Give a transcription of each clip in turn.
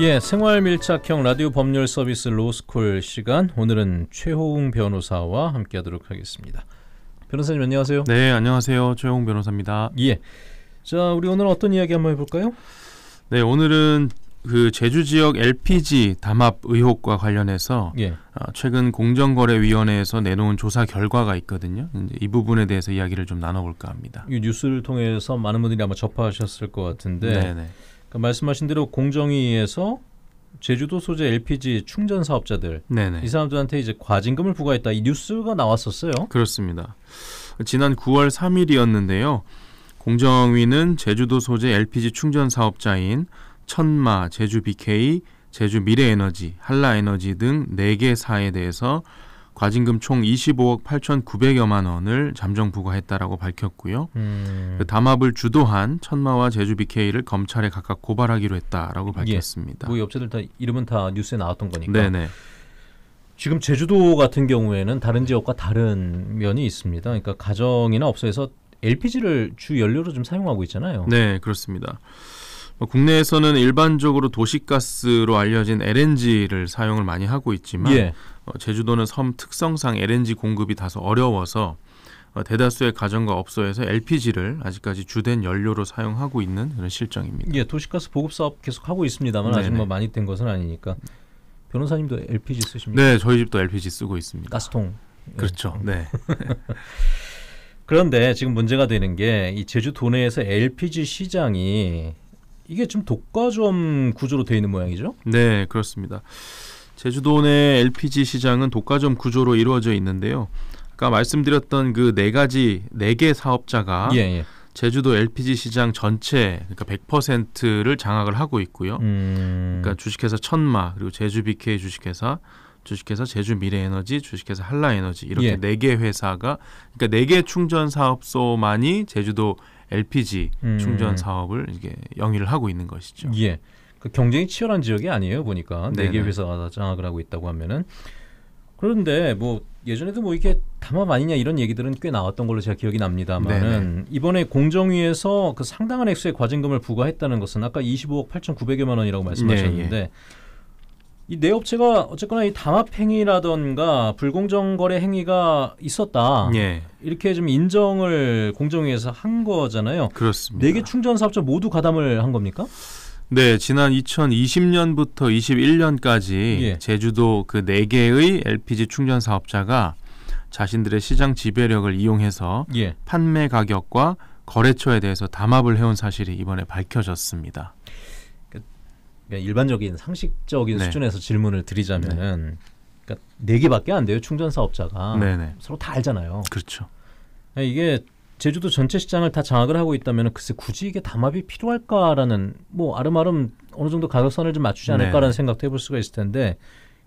예, 생활 밀착형 라디오 법률 서비스 로스쿨 시간 오늘은 최호웅 변호사와 함께하도록 하겠습니다. 변호사님 안녕하세요. 네, 안녕하세요. 최호웅 변호사입니다. 예. 자, 우리 오늘 어떤 이야기 한번 해볼까요? 네, 오늘은 그 제주 지역 LPG 담합 의혹과 관련해서 예. 아, 최근 공정거래위원회에서 내놓은 조사 결과가 있거든요. 이 부분에 대해서 이야기를 좀 나눠볼까 합니다. 이 뉴스를 통해서 많은 분들이 아마 접하셨을 것 같은데. 네네. 네. 그러니까 말씀하신 대로 공정위에서 제주도 소재 LPG 충전 사업자들 네네. 이 사람들한테 이제 과징금을 부과했다 이 뉴스가 나왔었어요. 그렇습니다. 지난 9월 3일이었는데요. 공정위는 제주도 소재 LPG 충전 사업자인 천마, 제주 BK, 제주 미래에너지, 한라에너지 등 4개 사에 대해서 과징금 총 25억 8,900여만 원을 잠정 부과했다라고 밝혔고요. 음. 그 담합을 주도한 천마와 제주 BK를 검찰에 각각 고발하기로 했다라고 예. 밝혔습니다. 예. 뭐 업체들 다 이름은 다 뉴스에 나왔던 거니까. 네네. 지금 제주도 같은 경우에는 다른 지역과 다른 면이 있습니다. 그러니까 가정이나 업소에서 LPG를 주 연료로 좀 사용하고 있잖아요. 네, 그렇습니다. 뭐 국내에서는 일반적으로 도시가스로 알려진 LNG를 사용을 많이 하고 있지만 예. 어, 제주도는 섬 특성상 LNG 공급이 다소 어려워서 어, 대다수의 가정과 업소에서 LPG를 아직까지 주된 연료로 사용하고 있는 그런 실정입니다. 예, 도시가스 보급 사업 계속 하고 있습니다만 아직 뭐 많이 된 것은 아니니까 변호사님도 LPG 쓰십니까? 네, 저희 집도 LPG 쓰고 있습니다. 가스통. 예. 그렇죠. 네. 그런데 지금 문제가 되는 게 이 제주도 내에서 LPG 시장이 이게 지 독과점 구조로 되어 있는 모양이죠? 네, 그렇습니다. 제주도 내 LPG 시장은 독과점 구조로 이루어져 있는데요. 아까 말씀드렸던 그 네 가지 네 개 사업자가 예, 예. 제주도 LPG 시장 전체 그러니까 100%를 장악을 하고 있고요. 음... 그러니까 주식회사 천마 그리고 제주 BK 주식회사 주식회사 제주 미래에너지, 주식회사 한라에너지 이렇게 네개 예. 네 회사가 그러니까 네 개 충전 사업소만이 제주도 LPG 음. 충전 사업을 이게 영위를 하고 있는 것이죠. 예. 그 경쟁이 치열한 지역이 아니에요 보니까 네 개 회사가 아, 장악을 하고 있다고 하면은 그런데 뭐 예전에도 뭐 이게 담합 아니냐 이런 얘기들은 꽤 나왔던 걸로 제가 기억이 납니다만은 이번에 공정위에서 그 상당한 액수의 과징금을 부과했다는 것은 아까 25억 8,900여만 원이라고 말씀하셨는데 네, 예. 이내 업체가 어쨌거나 이 담합 행위라던가 불공정 거래 행위가 있었다. 예. 이렇게 좀 인정을 공정위에서 한 거잖아요. 그렇습니다. 네개 충전 사업자 모두 가담을 한 겁니까? 네, 지난 2020년부터 21년까지 예. 제주도 그 4개의 LPG 충전 사업자가 자신들의 시장 지배력을 이용해서 예. 판매 가격과 거래처에 대해서 담합을 해온 사실이 이번에 밝혀졌습니다. 그러니까 일반적인 상식적인 네. 수준에서 질문을 드리자면 네. 그러니까 4개밖에 안 돼요. 충전 사업자가 네네. 네. 서로 다 알잖아요. 그렇죠. 그러니까 이게 제주도 전체 시장을 다 장악을 하고 있다면 글쎄 굳이 이게 담합이 필요할까라는 뭐 아름아름 어느 정도 가격선을 좀 맞추지 네. 않을까라는 네. 생각도 해볼 수가 있을 텐데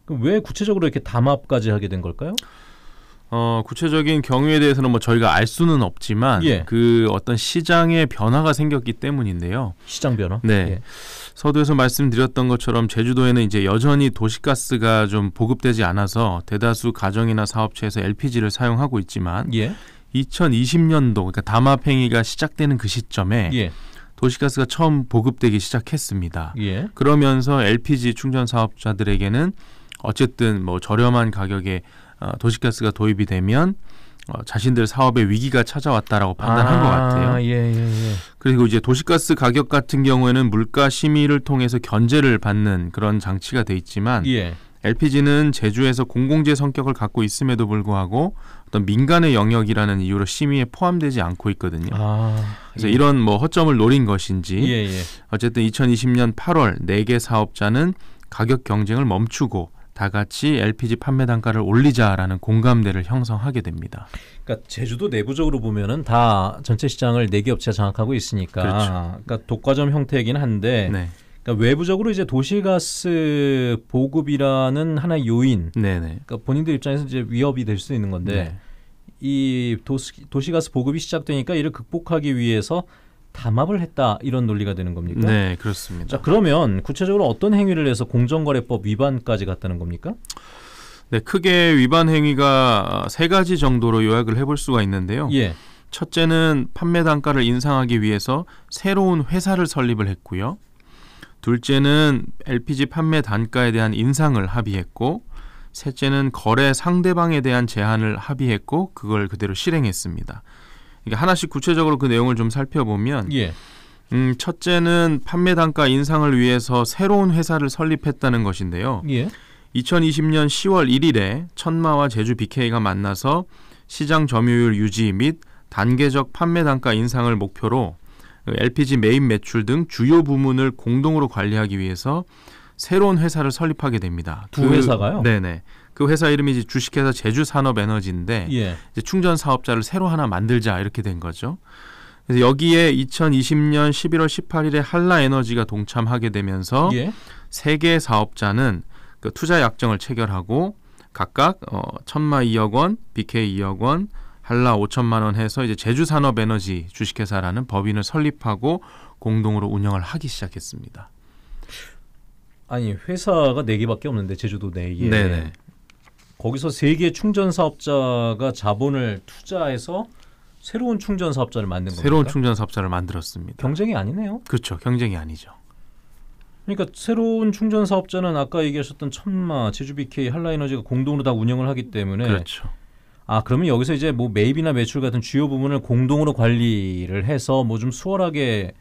왜 구체적으로 이렇게 담합까지 하게 된 걸까요? 어, 구체적인 경위에 대해서는 뭐 저희가 알 수는 없지만 예. 그 어떤 시장의 변화가 생겼기 때문인데요. 시장 변화? 네. 예. 서두에서 말씀드렸던 것처럼 제주도에는 이제 여전히 도시가스가 좀 보급되지 않아서 대다수 가정이나 사업체에서 LPG를 사용하고 있지만 예. 2020년도 그러니까 담합행위가 시작되는 그 시점에 예. 도시가스가 처음 보급되기 시작했습니다. 예. 그러면서 LPG 충전 사업자들에게는 어쨌든 뭐 저렴한 가격에 어, 도시가스가 도입이 되면 어, 자신들 사업의 위기가 찾아왔다라고 판단한 아, 것 같아요. 예, 예, 예. 그리고 이제 도시가스 가격 같은 경우에는 물가 심의를 통해서 견제를 받는 그런 장치가 돼 있지만 예. LPG는 제주에서 공공재 성격을 갖고 있음에도 불구하고 어떤 민간의 영역이라는 이유로 심의에 포함되지 않고 있거든요. 아, 그래서 예. 이런 뭐 허점을 노린 것인지 예, 예. 어쨌든 2020년 8월 4개 사업자는 가격 경쟁을 멈추고 다 같이 LPG 판매 단가를 올리자라는 공감대를 형성하게 됩니다. 그러니까 제주도 내부적으로 보면은 다 전체 시장을 네개 업체가 장악하고 있으니까 그렇죠. 그러니까 독과점 형태이긴 한데 네. 그러니까 외부적으로 이제 도시가스 보급이라는 하나의 요인, 네네. 그러니까 본인들 입장에서 이제 위협이 될 수 있는 건데 네. 이 도시, 도시가스 보급이 시작되니까 이를 극복하기 위해서 담합을 했다 이런 논리가 되는 겁니까? 네, 그렇습니다. 자, 그러면 구체적으로 어떤 행위를 해서 공정거래법 위반까지 갔다는 겁니까? 네, 크게 위반 행위가 세 가지 정도로 요약을 해볼 수가 있는데요. 예. 첫째는 판매 단가를 인상하기 위해서 새로운 회사를 설립을 했고요. 둘째는 LPG 판매 단가에 대한 인상을 합의했고 셋째는 거래 상대방에 대한 제한을 합의했고 그걸 그대로 실행했습니다. 그러 하나씩 구체적으로 그 내용을 좀 살펴보면 예. 음, 첫째는 판매 단가 인상을 위해서 새로운 회사를 설립했다는 것인데요. 예. 2020년 10월 1일에 천마와 제주 BK가 만나서 시장 점유율 유지 및 단계적 판매 단가 인상을 목표로 LPG 메인 매출 등 주요 부문을 공동으로 관리하기 위해서 새로운 회사를 설립하게 됩니다. 두 그, 회사가요? 네네. 그 회사 이름이 이제 주식회사 제주산업에너지인데 예. 이제 충전 사업자를 새로 하나 만들자 이렇게 된 거죠. 그래서 여기에 2020년 11월 18일에 한라에너지가 동참하게 되면서 예. 세개 사업자는 그 투자 약정을 체결하고 각각 어, 천마 2억 원, BK 2억 원, 한라 5천만 원 해서 이제 제주산업에너지 주식회사라는 법인을 설립하고 공동으로 운영을 하기 시작했습니다. 아니 회사가 네 개밖에 없는데 제주도 네 개. 네네. 거기서 세개 충전 사업자가 자본을 투자해서 새로운 충전 사업자를 만든 거예요. 새로운 충전 사업자를 만들었습니다. 경쟁이 아니네요. 그렇죠. 경쟁이 아니죠. 그러니까 새로운 충전 사업자는 아까 얘기하셨던 천마, 제주비케 한라에너지가 공동으로 다 운영을 하기 때문에 그렇죠. 아 그러면 여기서 이제 뭐 매입이나 매출 같은 주요 부분을 공동으로 관리를 해서 뭐 좀 수월하게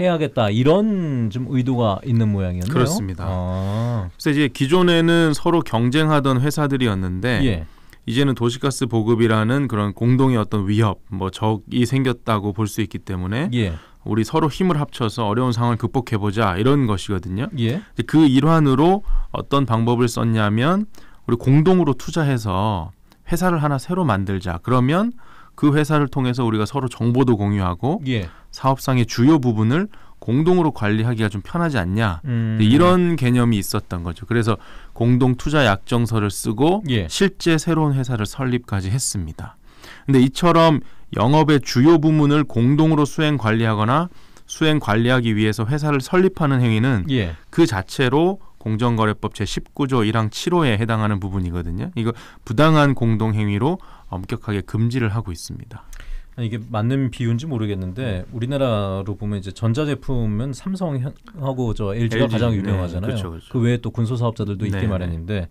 해야겠다 이런 좀 의도가 있는 모양이었네요. 그렇습니다. 아. 그래서 이제 기존에는 서로 경쟁하던 회사들이었는데 예. 이제는 도시가스 보급이라는 그런 공동의 어떤 위협, 뭐 적이 생겼다고 볼 수 있기 때문에 예. 우리 서로 힘을 합쳐서 어려운 상황을 극복해 보자 이런 것이거든요. 예. 그 일환으로 어떤 방법을 썼냐면 우리 공동으로 투자해서 회사를 하나 새로 만들자. 그러면 그 회사를 통해서 우리가 서로 정보도 공유하고 예. 사업상의 주요 부분을 공동으로 관리하기가 좀 편하지 않냐 음. 이런 개념이 있었던 거죠. 그래서 공동 투자 약정서를 쓰고 예. 실제 새로운 회사를 설립까지 했습니다. 근데 이처럼 영업의 주요 부문을 공동으로 수행 관리하거나 수행 관리하기 위해서 회사를 설립하는 행위는 예. 그 자체로 공정거래법 제19조 1항 7호에 해당하는 부분이거든요. 이거 부당한 공동행위로 엄격하게 어, 금지를 하고 있습니다. 이게 맞는 비유인지 모르겠는데 우리나라로 보면 이제 전자제품은 삼성하고 저 LG가 LG, 가장 네. 유명하잖아요. 네, 그쵸, 그쵸. 그 외에 또 군소 사업자들도 있기 네. 마련인데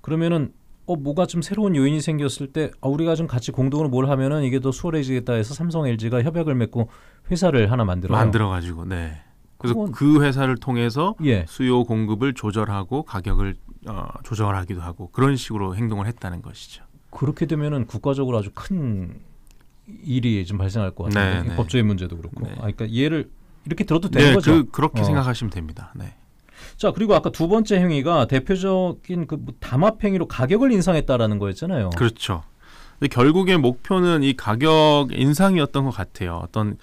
그러면은 어 뭐가 좀 새로운 요인이 생겼을 때 아, 우리가 좀 같이 공동으로 뭘 하면은 이게 더 수월해지겠다 해서 삼성 LG가 협약을 맺고 회사를 하나 만들어 만들어 가지고 네. 그래서 그 회사를 통해서 예. 수요 공급을 조절하고 가격을 어, 조절하기도 하고 그런 식으로 행동을 했다는 것이죠. 그렇게 되면은 국가적으로 아주 큰 일이 좀 발생할 것 같아요. 네, 네. 법조의 문제도 그렇고. 네. 아, 그러니까 얘를 이렇게 들어도 네, 되는 네, 거죠. 그, 그렇게 어. 생각하시면 됩니다. 네. 자 그리고 아까 두 번째 행위가 대표적인 그 뭐 담합 행위로 가격을 인상했다라는 거였잖아요. 그렇죠. 근데 결국에 목표는 이 가격 인상이었던 것 같아요. 어떤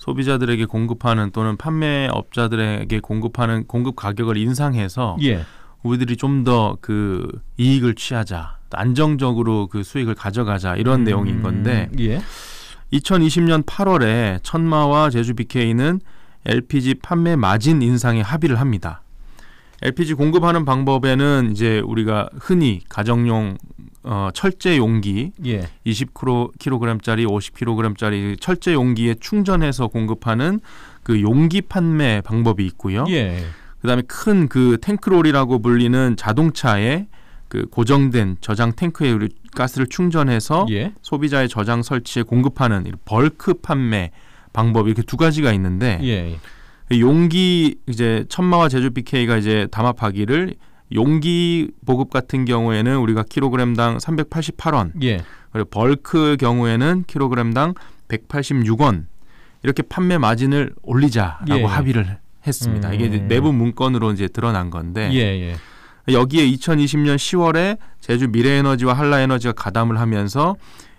소비자들에게 공급하는 또는 판매업자들에게 공급하는 공급 가격을 인상해서 예. 우리들이 좀 더 그 이익을 취하자 안정적으로 그 수익을 가져가자 이런 음, 내용인 건데 예. 2020년 8월에 천마와 제주 BK는 LPG 판매 마진 인상에 합의를 합니다. LPG 공급하는 방법에는 이제 우리가 흔히 가정용 어, 철제 용기 예. 20kg짜리 50kg짜리 철제 용기에 충전해서 공급하는 그 용기 판매 방법이 있고요. 예. 그다음에 큰 그 탱크롤이라고 불리는 자동차에 그 고정된 저장 탱크에 가스를 충전해서 예. 소비자의 저장 설치에 공급하는 벌크 판매 방법 이렇게 두 가지가 있는데 예. 용기 이제 천마와 제주 BK가 이제 담합하기를 용기 보급 같은 경우에는 우리가 킬로그램당 388원, 예. 그리고 벌크 경우에는 킬로그램당 186원 이렇게 판매 마진을 올리자라고 예. 합의를 했습니다. 음. 이게 내부 문건으로 이제 드러난 건데 예, 예. 여기에 2020년 10월에 제주 미래에너지와 한라에너지가 가담을 하면서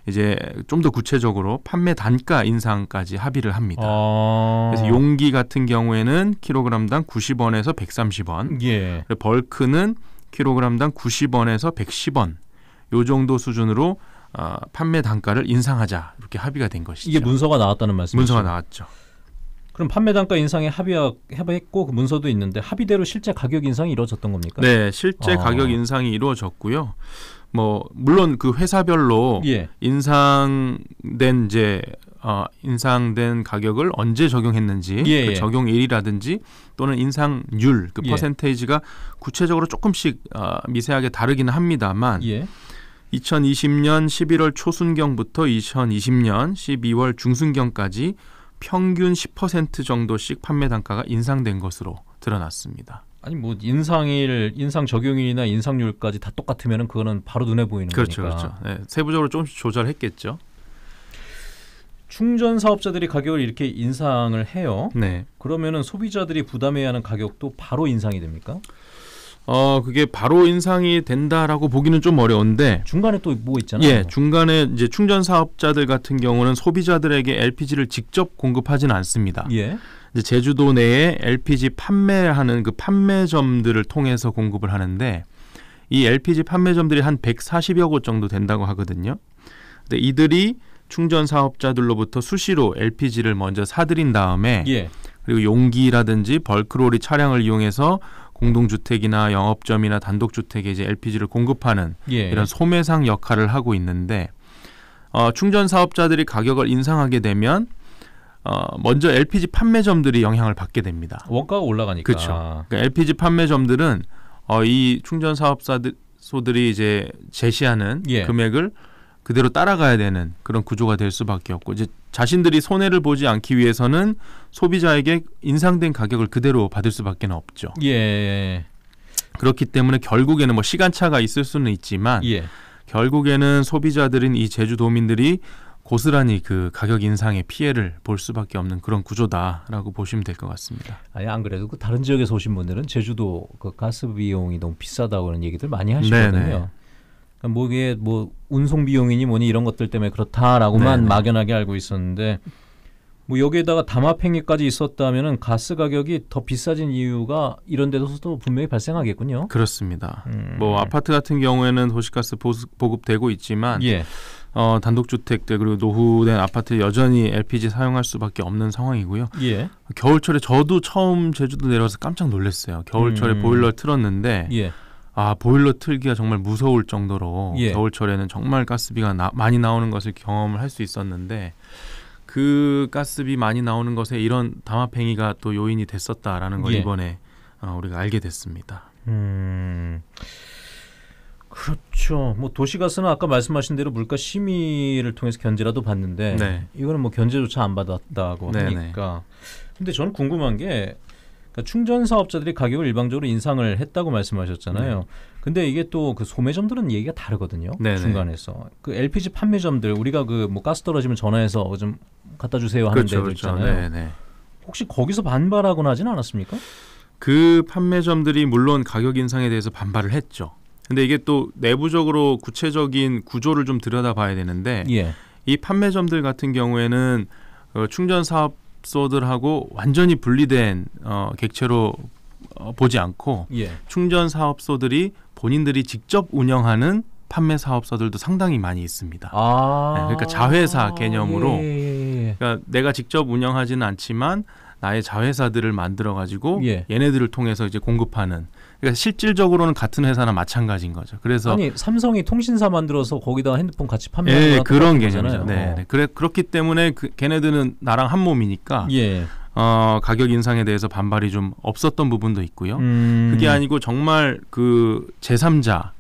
이제 좀 더 구체적으로 판매 단가 인상까지 합의를 합니다. 아. 그래서 용기 같은 경우에는 킬로그램당 90원에서 130원, 예. 벌크는 킬로그램당 90원에서 110원 요 정도 수준으로 어, 판매 단가를 인상하자 이렇게 합의가 된 것이죠. 이게 문서가 나왔다는 말씀이죠. 문서가 나왔죠. 그럼 판매 단가 인상에 합의했고 그 문서도 있는데 합의대로 실제 가격 인상이 이루어졌던 겁니까? 네, 실제 아. 가격 인상이 이루어졌고요. 뭐 물론 그 회사별로 예. 인상된 이제 어, 인상된 가격을 언제 적용했는지 예, 그 예. 적용일이라든지 또는 인상률 그 예. 퍼센테이지가 구체적으로 조금씩 어, 미세하게 다르기는 합니다만 예. 2020년 11월 초순경부터 2020년 12월 중순경까지 평균 10% 정도씩 판매 단가가 인상된 것으로 드러났습니다. 아니 뭐 인상일, 인상 적용일이나 인상률까지 다 똑같으면은 그거는 바로 눈에 보이는 그렇죠, 거니까. 그렇죠. 네, 세부적으로 조금씩 조절했겠죠. 충전 사업자들이 가격을 이렇게 인상을 해요. 네. 그러면은 소비자들이 부담해야 하는 가격도 바로 인상이 됩니까? 어 그게 바로 인상이 된다라고 보기는 좀 어려운데 중간에 또 뭐 있잖아요. 예, 중간에 이제 충전 사업자들 같은 경우는 소비자들에게 LPG를 직접 공급하지는 않습니다. 예. 이제 제주도 내에 LPG 판매하는 그 판매점들을 통해서 공급을 하는데 이 LPG 판매점들이 한 140여 곳 정도 된다고 하거든요. 근데 이들이 충전 사업자들로부터 수시로 LPG를 먼저 사들인 다음에 예. 그리고 용기라든지 벌크로리 차량을 이용해서 공동주택이나 영업점이나 단독주택에 이제 LPG를 공급하는 예. 이런 소매상 역할을 하고 있는데 어, 충전 사업자들이 가격을 인상하게 되면 어, 먼저 LPG 판매점들이 영향을 받게 됩니다. 원가가 올라가니까. 그렇죠. 그러니까 LPG 판매점들은 어, 이 충전 사업 소들이 이제 제시하는 예. 금액을 그대로 따라가야 되는 그런 구조가 될 수밖에 없고 이제 자신들이 손해를 보지 않기 위해서는 소비자에게 인상된 가격을 그대로 받을 수밖에 없죠. 예. 그렇기 때문에 결국에는 뭐 시간차가 있을 수는 있지만 예. 결국에는 소비자들인 이 제주도민들이 고스란히 그 가격 인상의 피해를 볼 수밖에 없는 그런 구조다라고 보시면 될 것 같습니다. 아니 안 그래도 그 다른 지역에서 오신 분들은 제주도 그 가스 비용이 너무 비싸다고 그런 얘기들 많이 하시거든요. 그러니까 뭐 이게 뭐 운송 비용이니 뭐니 이런 것들 때문에 그렇다라고만 네네. 막연하게 알고 있었는데 뭐 여기에다가 담합행위까지 있었다면 가스 가격이 더 비싸진 이유가 이런 데서도 분명히 발생하겠군요. 그렇습니다. 음. 뭐 아파트 같은 경우에는 도시가스 보급되고 있지만 예. 어, 단독주택들 그리고 노후된 아파트 여전히 LPG 사용할 수밖에 없는 상황이고요. 예. 겨울철에 저도 처음 제주도 내려와서 깜짝 놀랐어요. 겨울철에 음. 보일러 틀었는데 예. 아 보일러 틀기가 정말 무서울 정도로 예. 겨울철에는 정말 가스비가 나, 많이 나오는 것을 경험을 할 수 있었는데 그 가스비 많이 나오는 것에 이런 담합행위가 또 요인이 됐었다라는 걸 예. 이번에 어, 우리가 알게 됐습니다. 음. 그렇죠. 뭐 도시가스는 아까 말씀하신 대로 물가 심의를 통해서 견제라도 받는데 네. 이거는 뭐 견제조차 안 받았다고 네, 네. 하니까. 근데 저는 궁금한 게 그러니까 충전 사업자들이 가격을 일방적으로 인상을 했다고 말씀하셨잖아요. 네. 근데 이게 또 그 소매점들은 얘기가 다르거든요. 네네. 중간에서 그 LPG 판매점들 우리가 그 뭐 가스 떨어지면 전화해서 어, 좀 갖다 주세요 하는 그렇죠, 데도 그렇죠. 있잖아요. 네네. 혹시 거기서 반발하거나 하진 않았습니까? 그 판매점들이 물론 가격 인상에 대해서 반발을 했죠. 근데 이게 또 내부적으로 구체적인 구조를 좀 들여다봐야 되는데 예. 이 판매점들 같은 경우에는 어, 충전 사업 사업소들하고 완전히 분리된 어, 객체로 어, 보지 않고 예. 충전 사업소들이 본인들이 직접 운영하는 판매 사업소들도 상당히 많이 있습니다. 아~ 네, 그러니까 자회사 개념으로 예. 예, 예, 예. 그러니까 내가 직접 운영하지는 않지만 나의 자회사들을 만들어 가지고 예. 얘네들을 통해서 이제 공급하는 그러니까 실질적으로는 같은 회사나 마찬가지인 거죠. 그래서 아니 삼성이 통신사 만들어서 거기다가 핸드폰 같이 판매하는 예, 예 그런 개념이죠. 네, 어. 네. 그래 그렇기 때문에 그, 걔네들은 나랑 한 몸이니까 예. 어, 가격 인상에 대해서 반발이 좀 없었던 부분도 있고요. 음. 그게 아니고 정말 그 제3자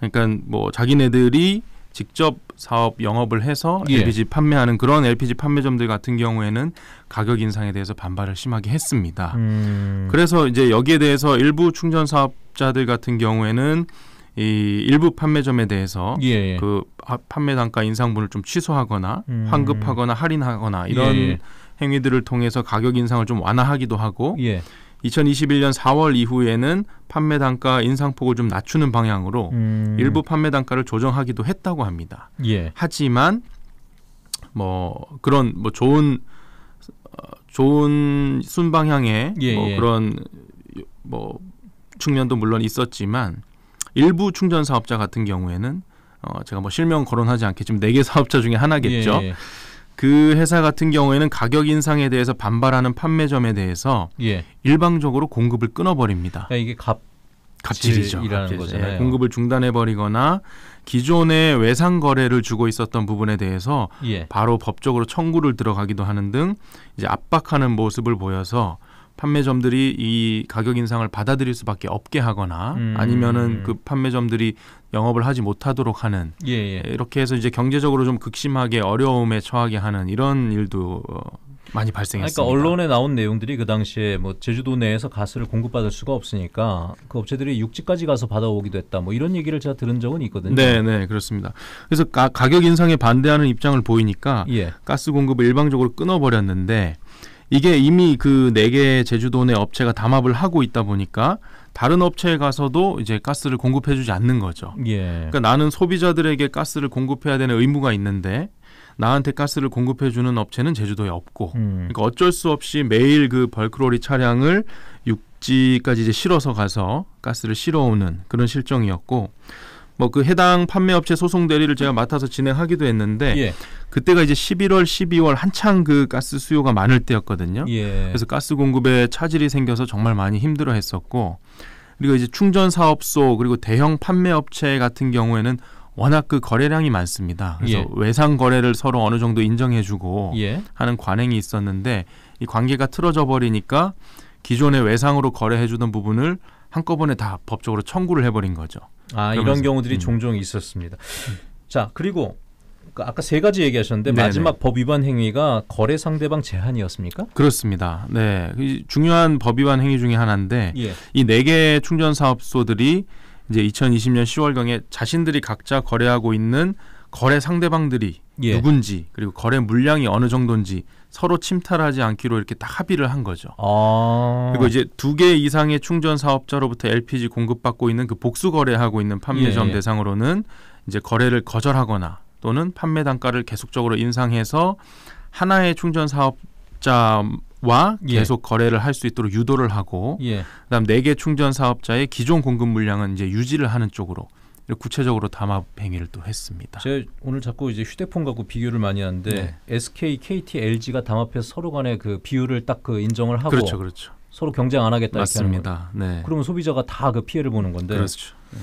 그러니까 뭐 자기네들이 직접 사업 영업을 해서 예. LPG 판매하는 그런 LPG 판매점들 같은 경우에는 가격 인상에 대해서 반발을 심하게 했습니다. 음. 그래서 이제 여기에 대해서 일부 충전 사업자들 같은 경우에는 이 일부 판매점에 대해서 예. 예. 그 판매 단가 인상분을 좀 취소하거나 음. 환급하거나 할인하거나 이런 예, 예. 행위들을 통해서 가격 인상을 좀 완화하기도 하고 예. 2021년 4월 이후에는 판매 단가 인상폭을 좀 낮추는 방향으로 음. 일부 판매 단가를 조정하기도 했다고 합니다. 예. 하지만 뭐 그런 뭐 좋은 좋은 순방향의 예, 뭐 예. 그런 뭐 측면도 물론 있었지만 일부 충전 사업자 같은 경우에는 어 제가 뭐 실명 거론하지 않게 지금 네 개 사업자 중에 하나겠죠. 예. 그 회사 같은 경우에는 가격 인상에 대해서 반발하는 판매점에 대해서 예. 일방적으로 공급을 끊어버립니다. 그러니까 이게 갑 갑질이죠. 갑질. 거잖 예, 공급을 중단해 버리거나 기존의 외상 거래를 주고 있었던 부분에 대해서 예. 바로 법적으로 청구를 들어가기도 하는 등 이제 압박하는 모습을 보여서 판매점들이 이 가격 인상을 받아들일 수밖에 없게 하거나 음. 아니면은 그 판매점들이 영업을 하지 못하도록 하는 예, 예. 이렇게 해서 이제 경제적으로 좀 극심하게 어려움에 처하게 하는 이런 일도 어, 많이 그러니까 발생했습니다. 그러니까 언론에 나온 내용들이 그 당시에 뭐 제주도 내에서 가스를 공급받을 수가 없으니까 그 업체들이 육지까지 가서 받아오기도 했다. 뭐 이런 얘기를 제가 들은 적은 있거든요. 네, 네, 그렇습니다. 그래서 가, 격 인상에 반대하는 입장을 보이니까 예. 가스 공급을 일방적으로 끊어버렸는데 이게 이미 그 네개의 제주도 내 업체가 담합을 하고 있다 보니까 다른 업체에 가서도 이제 가스를 공급해주지 않는 거죠. 예. 그러니까 나는 소비자들에게 가스를 공급해야 되는 의무가 있는데 나한테 가스를 공급해주는 업체는 제주도에 없고, 음. 그러니까 어쩔 수 없이 매일 그 벌크로리 차량을 육지까지 이제 실어서 가서 가스를 실어오는 그런 실정이었고. 뭐그 해당 판매업체 소송 대리를 제가 맡아서 진행하기도 했는데 예. 그때가 이제 11월, 12월 한창 그 가스 수요가 많을 때였거든요. 예. 그래서 가스 공급에 차질이 생겨서 정말 많이 힘들어했었고 그리고 이제 충전 사업소 그리고 대형 판매업체 같은 경우에는 워낙 그 거래량이 많습니다. 그래서 예. 외상 거래를 서로 어느 정도 인정해주고 예. 하는 관행이 있었는데 이 관계가 틀어져 버리니까 기존의 외상으로 거래해주던 부분을 한꺼번에 다 법적으로 청구를 해버린 거죠. 아 그러면서. 이런 경우들이 음. 종종 있었습니다. 음. 자 그리고 그 아까 세 가지 얘기하셨는데 네네. 마지막 법 위반 행위가 거래 상대방 제한이었습니까? 그렇습니다. 네, 중요한 법 위반 행위 중에 하나인데 예. 이네 개 충전 사업소들이 이제 2020년 10월경에 자신들이 각자 거래하고 있는 거래 상대방들이 예. 누군지 그리고 거래 물량이 어느 정도인지 서로 침탈하지 않기로 이렇게 딱 합의를 한 거죠. 아. 그리고 이제 두 개 이상의 충전 사업자로부터 LPG 공급받고 있는 그 복수 거래하고 있는 판매점 예, 예. 대상으로는 이제 거래를 거절하거나 또는 판매 단가를 계속적으로 인상해서 하나의 충전 사업자와 예. 계속 거래를 할 수 있도록 유도를 하고 예. 그다음 네개 충전 사업자의 기존 공급 물량은 이제 유지를 하는 쪽으로 구체적으로 담합 행위를 또 했습니다. 제가 오늘 자꾸 이제 휴대폰 갖고 비교를 많이 하는데 네. SK, KT, LG가 담합해서 서로 간에 그 비율을 딱 그 인정을 하고 그렇죠, 그렇죠. 서로 경쟁 안 하겠다 맞습니다. 이렇게 하는 네. 그러면 소비자가 다 그 피해를 보는 건데. 그렇죠. 네.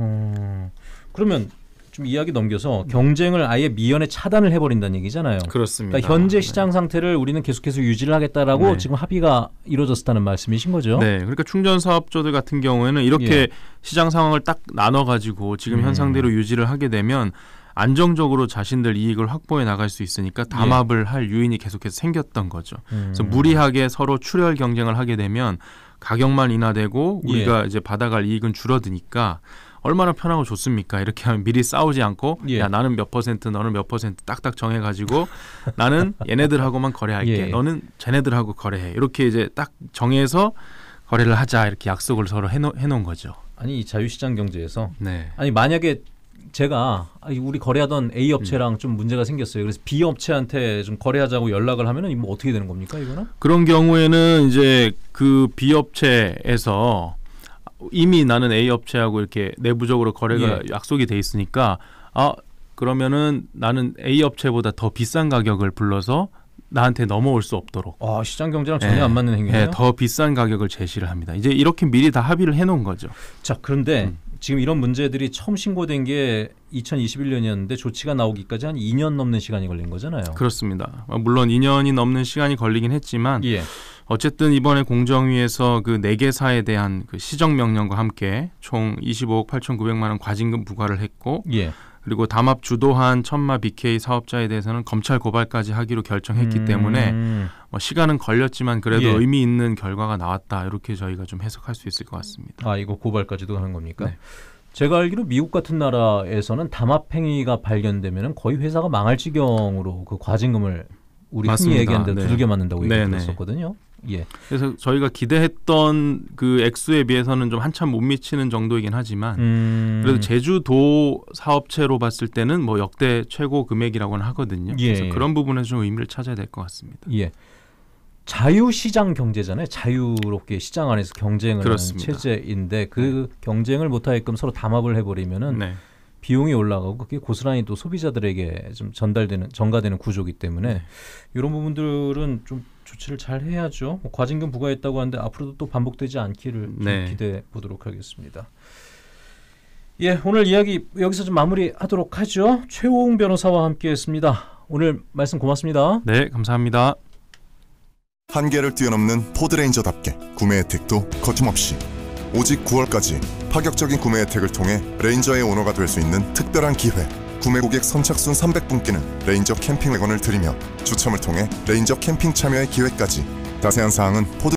음, 그러면 좀 이야기 넘겨서 경쟁을 아예 미연에 차단을 해버린다는 얘기잖아요. 그렇습니다. 그러니까 현재 시장 상태를 우리는 계속해서 유지를 하겠다라고 네. 지금 합의가 이루어졌다는 말씀이신 거죠. 네, 그러니까 충전 사업자들 같은 경우에는 이렇게 예. 시장 상황을 딱 나눠 가지고 지금 음. 현상대로 유지를 하게 되면 안정적으로 자신들 이익을 확보해 나갈 수 있으니까 담합을 예. 할 유인이 계속해서 생겼던 거죠. 음. 그래서 무리하게 서로 출혈 경쟁을 하게 되면 가격만 인하되고 예. 우리가 예. 이제 받아갈 이익은 줄어드니까 얼마나 편하고 좋습니까? 이렇게 하면 미리 싸우지 않고 예. 야 나는 몇 퍼센트, 너는 몇 퍼센트 딱딱 정해가지고 나는 얘네들하고만 거래할게, 예. 너는 쟤네들하고 거래해 이렇게 이제 딱 정해서 거래를 하자 이렇게 약속을 서로 해놓, 해놓은 거죠. 아니 이 자유시장 경제에서 네. 아니 만약에 제가 아, 우리 거래하던 A 업체랑 음. 좀 문제가 생겼어요. 그래서 B 업체한테 좀 거래하자고 연락을 하면은 뭐 어떻게 되는 겁니까 이거는? 그런 경우에는 이제 그 B 업체에서 이미 나는 A 업체하고 이렇게 내부적으로 거래가 예. 약속이 돼 있으니까 아 그러면은 나는 A 업체보다 더 비싼 가격을 불러서 나한테 넘어올 수 없도록. 아 시장 경제랑 전혀 네. 안 맞는 행위예요. 네, 예, 더 비싼 가격을 제시를 합니다. 이제 이렇게 미리 다 합의를 해놓은 거죠. 자 그런데 음. 지금 이런 문제들이 처음 신고된 게 2021년이었는데 조치가 나오기까지 한 2년 넘는 시간이 걸린 거잖아요. 그렇습니다. 물론 2년이 넘는 시간이 걸리긴 했지만. 예. 어쨌든 이번에 공정위에서 그 네 개사에 대한 그 시정 명령과 함께 총 25억 8,900만 원 과징금 부과를 했고 예. 그리고 담합 주도한 천마 BK 사업자에 대해서는 검찰 고발까지 하기로 결정했기 음. 때문에 뭐 시간은 걸렸지만 그래도 예. 의미 있는 결과가 나왔다 이렇게 저희가 좀 해석할 수 있을 것 같습니다. 아 이거 고발까지도 하는 겁니까? 네. 제가 알기로 미국 같은 나라에서는 담합행위가 발견되면 거의 회사가 망할 지경으로 그 과징금을 우리 맞습니다. 흔히 얘기한 대로 네. 두들겨 맞는다고 얘기했었거든요. 네, 네. 예. 그래서 저희가 기대했던 그 액수에 비해서는 좀 한참 못 미치는 정도이긴 하지만 음. 그래도 제주도 사업체로 봤을 때는 뭐 역대 최고 금액이라고는 하거든요. 예. 그래서 그런 부분에서 좀 의미를 찾아야 될 것 같습니다. 예. 자유시장 경제잖아요. 자유롭게 시장 안에서 경쟁을 그렇습니다. 하는 체제인데 그 네. 경쟁을 못하게끔 서로 담합을 해버리면은 네. 비용이 올라가고 그게 고스란히 또 소비자들에게 좀 전달되는 전가되는 구조기 때문에 네. 이런 부분들은 좀 조치를 잘 해야죠. 뭐 과징금 부과했다고 하는데 앞으로도 또 반복되지 않기를 네. 기대해 보도록 하겠습니다. 예, 오늘 이야기 여기서 좀 마무리하도록 하죠. 최호웅 변호사와 함께했습니다. 오늘 말씀 고맙습니다. 네, 감사합니다. 한계를 뛰어넘는 포드레인저답게 구매 혜택도 거침없이 오직 9월까지 파격적인 구매 혜택을 통해 레인저의 오너가 될 수 있는 특별한 기회. 구매 고객 선착순 300분께는 레인저 캠핑 회원을 드리며 추첨을 통해 레인저 캠핑 참여의 기회까지. 자세한 사항은 포드